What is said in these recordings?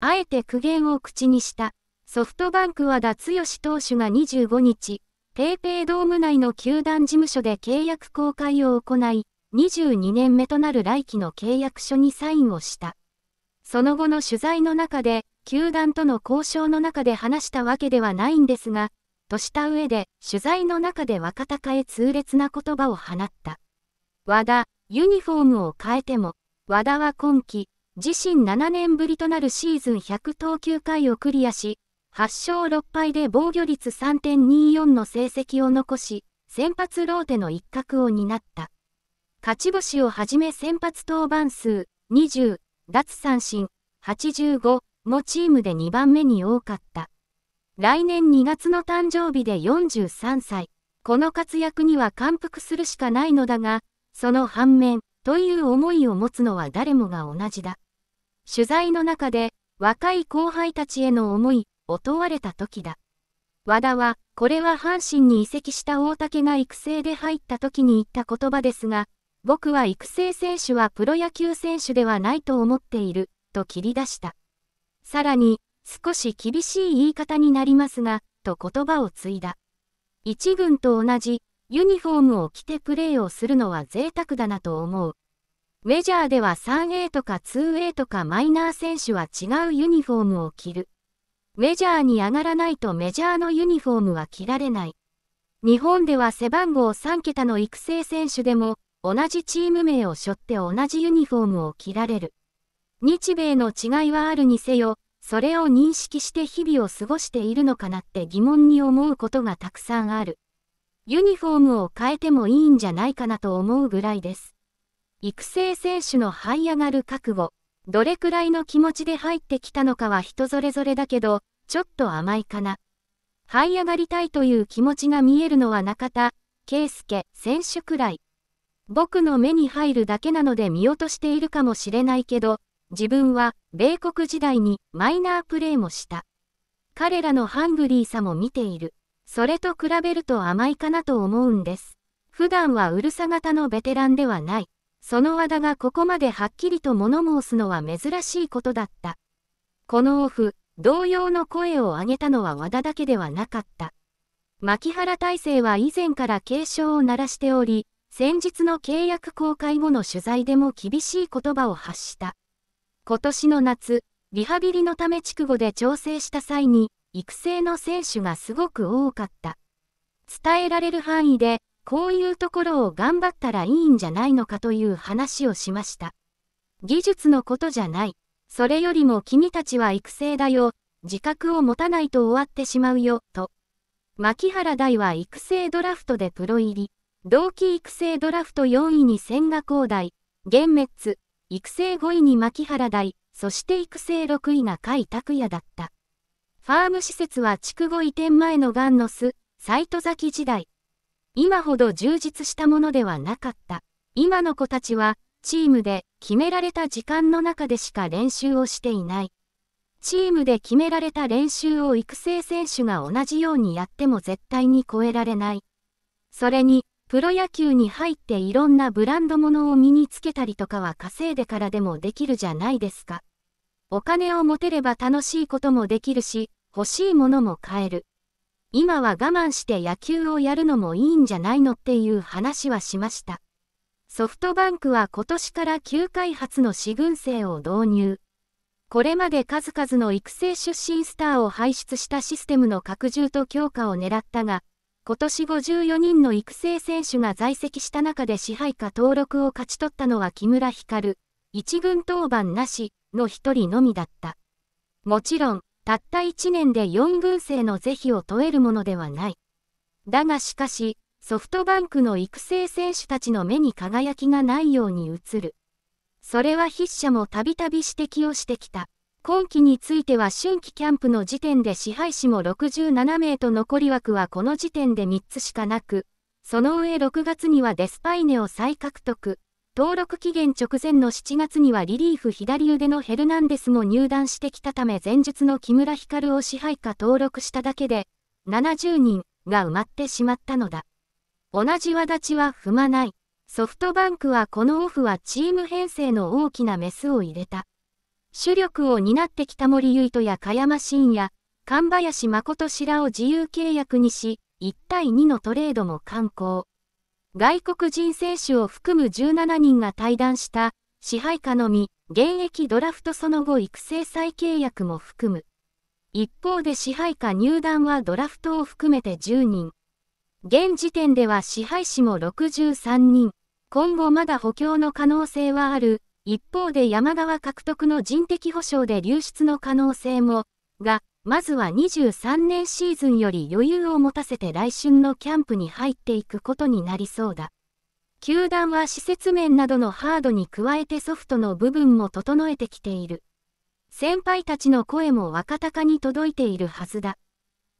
あえて苦言を口にした。ソフトバンクは脱吉投手が25日、paypay ドーム内の球団事務所で契約公開を行い、22年目となる来期の契約書にサインをした。その後の取材の中で、球団との交渉の中で話したわけではないんですが、とした上で、取材の中で若鷹へ痛烈な言葉を放った。和田、ユニフォームを変えても、和田は今季、自身7年ぶりとなるシーズン100投球回をクリアし、8勝6敗で防御率3.24の成績を残し、先発ローテの一角を担った。勝ち星をはじめ先発登板数20、奪三振85もチームで2番目に多かった。来年2月の誕生日で43歳。この活躍には感服するしかないのだが、その反面、という思いを持つのは誰もが同じだ。取材の中で若い後輩たちへの思いを問われた時だ。和田は、これは阪神に移籍した大竹が育成で入った時に言った言葉ですが、僕は育成選手はプロ野球選手ではないと思っている、と切り出した。さらに、少し厳しい言い方になりますが、と言葉を継いだ。一軍と同じ、ユニフォームを着てプレーをするのは贅沢だなと思う。メジャーでは 3A とか 2A とかマイナー選手は違うユニフォームを着る。メジャーに上がらないとメジャーのユニフォームは着られない。日本では背番号3桁の育成選手でも、同じチーム名を背負って同じユニフォームを着られる。日米の違いはあるにせよ、それを認識して日々を過ごしているのかなって疑問に思うことがたくさんある。ユニフォームを変えてもいいんじゃないかなと思うぐらいです。育成選手の這い上がる覚悟、どれくらいの気持ちで入ってきたのかは人それぞれだけど、ちょっと甘いかな。這い上がりたいという気持ちが見えるのは中田、圭介選手くらい。僕の目に入るだけなので見落としているかもしれないけど、自分は米国時代にマイナープレーもした。彼らのハングリーさも見ている。それと比べると甘いかなと思うんです。普段はうるさ型のベテランではない。その和田がここまではっきりと物申すのは珍しいことだった。このオフ、同様の声を上げたのは和田だけではなかった。牧原大成は以前から警鐘を鳴らしており、先日の契約公開後の取材でも厳しい言葉を発した。今年の夏、リハビリのため筑後で調整した際に、育成の選手がすごく多かった。伝えられる範囲で、こういうところを頑張ったらいいんじゃないのかという話をしました。技術のことじゃない。それよりも君たちは育成だよ。自覚を持たないと終わってしまうよ、と。牧原大は育成ドラフトでプロ入り。同期育成ドラフト4位に千賀光大、幻滅、育成5位に牧原大、そして育成6位が甲斐拓也だった。ファーム施設は筑後移転前のガンノス、サイト崎時代。今ほど充実したものではなかった。今の子たちは、チームで決められた時間の中でしか練習をしていない。チームで決められた練習を育成選手が同じようにやっても絶対に超えられない。それに、プロ野球に入っていろんなブランド物を身につけたりとかは稼いでからでもできるじゃないですか。お金を持てれば楽しいこともできるし、欲しいものも買える。今は我慢して野球をやるのもいいんじゃないのっていう話はしました。ソフトバンクは今年から旧開発の四軍制を導入。これまで数々の育成出身スターを輩出したシステムの拡充と強化を狙ったが、今年54人の育成選手が在籍した中で支配下登録を勝ち取ったのは木村光、一軍登板なしの一人のみだった。もちろん、たった1年で4軍生の是非を問えるものではない。だがしかし、ソフトバンクの育成選手たちの目に輝きがないように映る。それは筆者もたびたび指摘をしてきた。今季については春季キャンプの時点で支配士も67名と残り枠はこの時点で3つしかなく、その上6月にはデスパイネを再獲得。登録期限直前の7月にはリリーフ左腕のヘルナンデスも入団してきたため前述の木村光を支配下登録しただけで、70人が埋まってしまったのだ。同じ輪立ちは踏まない。ソフトバンクはこのオフはチーム編成の大きなメスを入れた。主力を担ってきた森唯斗や加山真也、神林誠氏らを自由契約にし、1対2のトレードも敢行。外国人選手を含む17人が退団した支配下のみ、現役ドラフトその後育成再契約も含む。一方で支配下入団はドラフトを含めて10人。現時点では支配士も63人。今後まだ補強の可能性はある。一方で山側獲得の人的保障で流出の可能性も、が、まずは23年シーズンより余裕を持たせて来春のキャンプに入っていくことになりそうだ。球団は施設面などのハードに加えてソフトの部分も整えてきている。先輩たちの声も若鷹に届いているはずだ。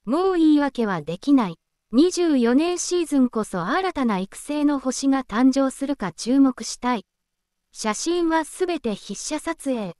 もう言い訳はできない。24年シーズンこそ新たな育成の星が誕生するか注目したい。写真はすべて筆写撮影。